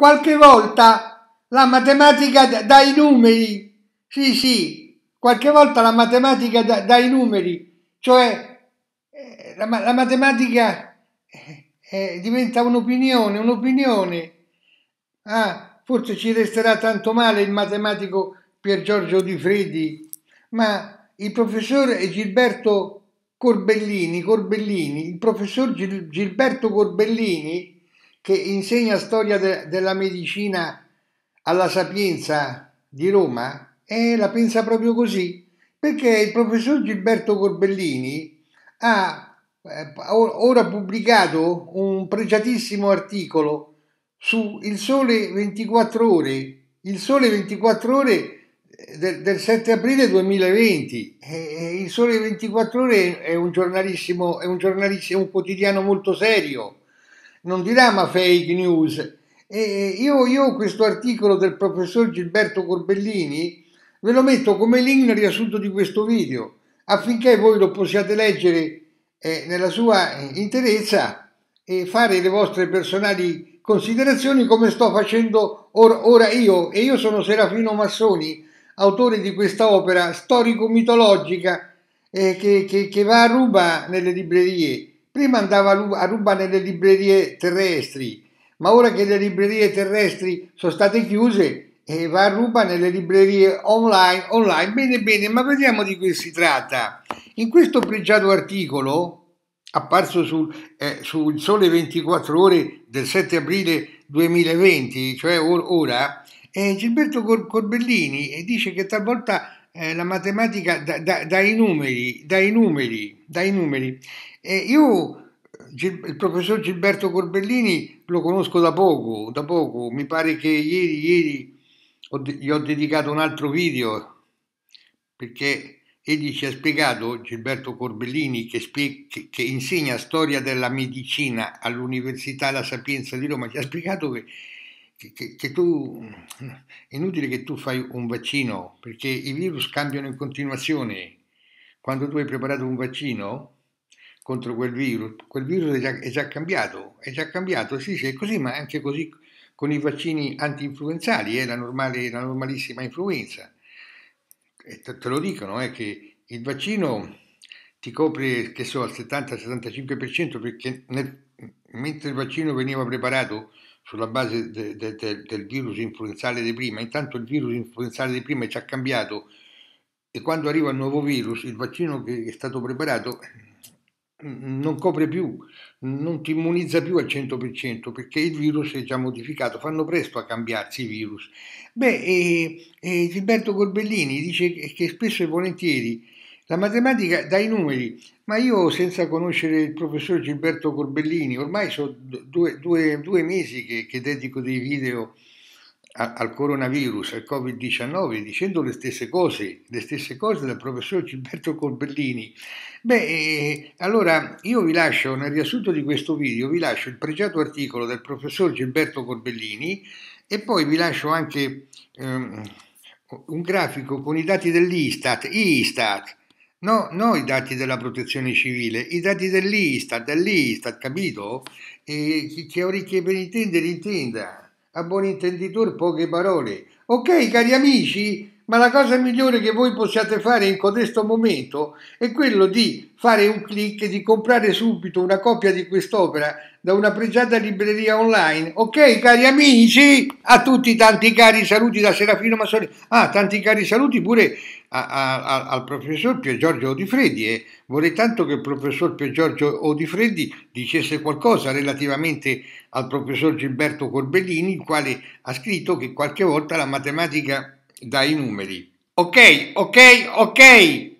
qualche volta la matematica dà i numeri, sì sì, qualche volta la matematica dà i numeri, cioè eh, la, la matematica eh, eh, diventa un'opinione, un'opinione. Ah, forse ci resterà tanto male il matematico Pier Giorgio Di Fredi, ma il professore Gilberto Corbellini, Corbellini il professor Gil, Gilberto Corbellini che insegna storia de- della medicina alla Sapienza di Roma e eh, la pensa proprio così, perché il professor Gilberto Corbellini ha eh, ora pubblicato un pregiatissimo articolo su Il Sole 24 ore, Il Sole 24 ore eh, del, del 7 aprile 2020. Eh, eh, il Sole 24 ore è un giornalissimo, è un giornalissimo, un quotidiano molto serio non dirama fake news. E io, io questo articolo del professor Gilberto Corbellini ve lo metto come link nel riassunto di questo video affinché voi lo possiate leggere eh, nella sua eh, interezza e fare le vostre personali considerazioni come sto facendo or- ora io e io sono Serafino Massoni autore di questa opera storico-mitologica eh, che, che, che va a ruba nelle librerie Prima andava a rubare nelle librerie terrestri, ma ora che le librerie terrestri sono state chiuse, eh, va a rubare nelle librerie online, online. Bene, bene, ma vediamo di che si tratta. In questo pregiato articolo, apparso sul, eh, sul Sole 24 Ore del 7 aprile 2020, cioè or, ora, eh, Gilberto Cor- Corbellini eh, dice che talvolta eh, la matematica dai numeri, dai numeri, dai numeri. E io il professor Gilberto Corbellini lo conosco da poco, da poco, mi pare che ieri, ieri gli ho dedicato un altro video perché egli ci ha spiegato, Gilberto Corbellini, che, spie- che, che insegna storia della medicina all'Università La Sapienza di Roma, ci ha spiegato che, che, che tu, è inutile che tu fai un vaccino perché i virus cambiano in continuazione. Quando tu hai preparato un vaccino, contro quel virus, quel virus è già, è già cambiato, è già cambiato, sì, sì, è così, ma anche così con i vaccini anti-influenzali, è eh, la, normalissima influenza. E te, te lo dicono, eh, che il vaccino ti copre, che so, al 70-75% perché nel, mentre il vaccino veniva preparato sulla base de, de, de, del virus influenzale di prima, intanto il virus influenzale di prima ci ha cambiato e quando arriva il nuovo virus, il vaccino che è stato preparato non copre più, non ti immunizza più al 100% perché il virus è eh, già modificato, fanno presto a cambiarsi i virus. Beh, e, e Gilberto Corbellini dice che spesso e volentieri la matematica dà i numeri, ma io senza conoscere il professor Gilberto Corbellini, ormai sono due, due, due mesi che, che dedico dei video al coronavirus, al Covid-19, dicendo le stesse cose, le stesse cose del professor Gilberto Corbellini. Beh, eh, allora io vi lascio, nel riassunto di questo video, vi lascio il pregiato articolo del professor Gilberto Corbellini e poi vi lascio anche ehm, un grafico con i dati dell'Istat, Istat, no, no i dati della protezione civile, i dati dell'Istat, dell'Istat, capito? E chi, chi, chi per intendere intenda a buon intenditor poche parole. Ok, cari amici, ma la cosa migliore che voi possiate fare in codesto momento è quello di fare un clic e di comprare subito una copia di quest'opera da una pregiata libreria online. Ok, cari amici, a tutti tanti cari saluti da Serafino Massoni. Ah, tanti cari saluti pure a, a, a, al professor Pier Giorgio Odifreddi e eh. vorrei tanto che il professor Pier Giorgio Odifreddi dicesse qualcosa relativamente al professor Gilberto Corbellini, il quale ha scritto che qualche volta la matematica dai numeri. Ok, ok, ok.